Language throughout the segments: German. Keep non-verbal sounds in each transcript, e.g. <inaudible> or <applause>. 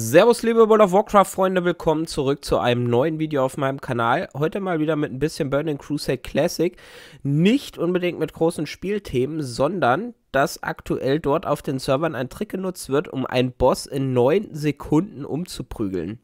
Servus liebe World of Warcraft Freunde, willkommen zurück zu einem neuen Video auf meinem Kanal. Heute mal wieder mit ein bisschen Burning Crusade Classic. Nicht unbedingt mit großen Spielthemen, sondern dass aktuell dort auf den Servern ein Trick genutzt wird, um einen Boss in 9 Sekunden umzuprügeln.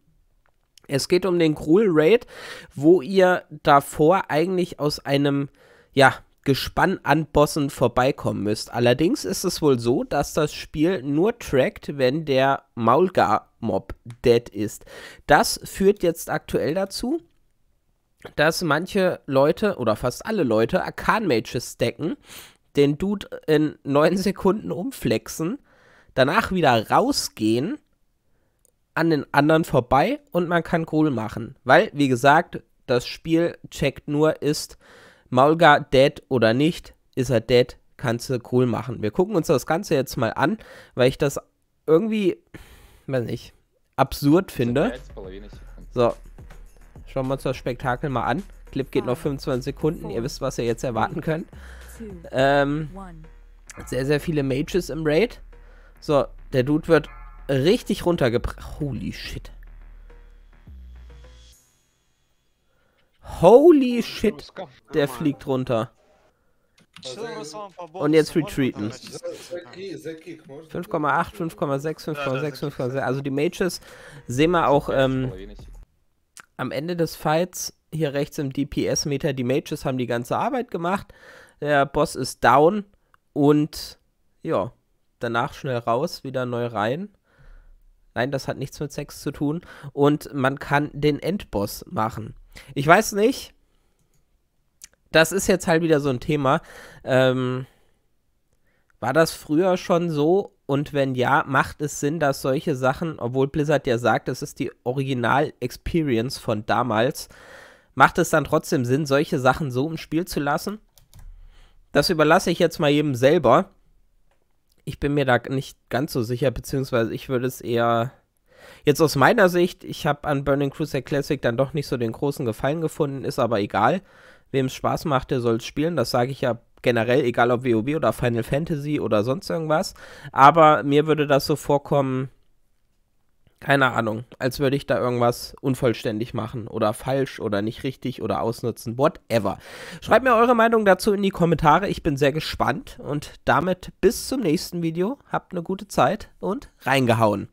Es geht um den Gruul Raid, wo ihr davor eigentlich aus einem, ja, Gespann an Bossen vorbeikommen müsst. Allerdings ist es wohl so, dass das Spiel nur trackt, wenn der Maulgar-Mob dead ist. Das führt jetzt aktuell dazu, dass manche Leute oder fast alle Leute Arcan-Mages stacken, den Dude in 9 <laughs> Sekunden umflexen, danach wieder rausgehen, an den anderen vorbei und man kann Kohl machen. Weil, wie gesagt, das Spiel checkt nur ist, Maulgar dead oder nicht, ist er dead, kannst du cool machen. Wir gucken uns das Ganze jetzt mal an, weil ich das irgendwie, weiß nicht, absurd finde. So, schauen wir uns das Spektakel mal an. Clip geht noch 25 Sekunden, ihr wisst, was ihr jetzt erwarten könnt. Ähm, sehr, sehr viele Mages im Raid. So, der Dude wird richtig runtergebracht. Holy shit. Holy shit, der fliegt runter. Und jetzt retreaten. 5,8, 5,6, 5,6, 5,6. Also die Mages sehen wir auch ähm, am Ende des Fights hier rechts im DPS-Meter. Die Mages haben die ganze Arbeit gemacht. Der Boss ist down und ja, danach schnell raus, wieder neu rein. Nein, das hat nichts mit Sex zu tun. Und man kann den Endboss machen. Ich weiß nicht. Das ist jetzt halt wieder so ein Thema. Ähm, war das früher schon so? Und wenn ja, macht es Sinn, dass solche Sachen, obwohl Blizzard ja sagt, es ist die Original-Experience von damals, macht es dann trotzdem Sinn, solche Sachen so im Spiel zu lassen? Das überlasse ich jetzt mal jedem selber. Ich bin mir da nicht ganz so sicher, beziehungsweise ich würde es eher Jetzt aus meiner Sicht, ich habe an Burning Crusade Classic dann doch nicht so den großen Gefallen gefunden, ist aber egal. Wem es Spaß macht, der soll es spielen. Das sage ich ja generell, egal ob WoW oder Final Fantasy oder sonst irgendwas. Aber mir würde das so vorkommen, keine Ahnung, als würde ich da irgendwas unvollständig machen oder falsch oder nicht richtig oder ausnutzen, whatever. Schreibt mir eure Meinung dazu in die Kommentare, ich bin sehr gespannt und damit bis zum nächsten Video, habt eine gute Zeit und reingehauen.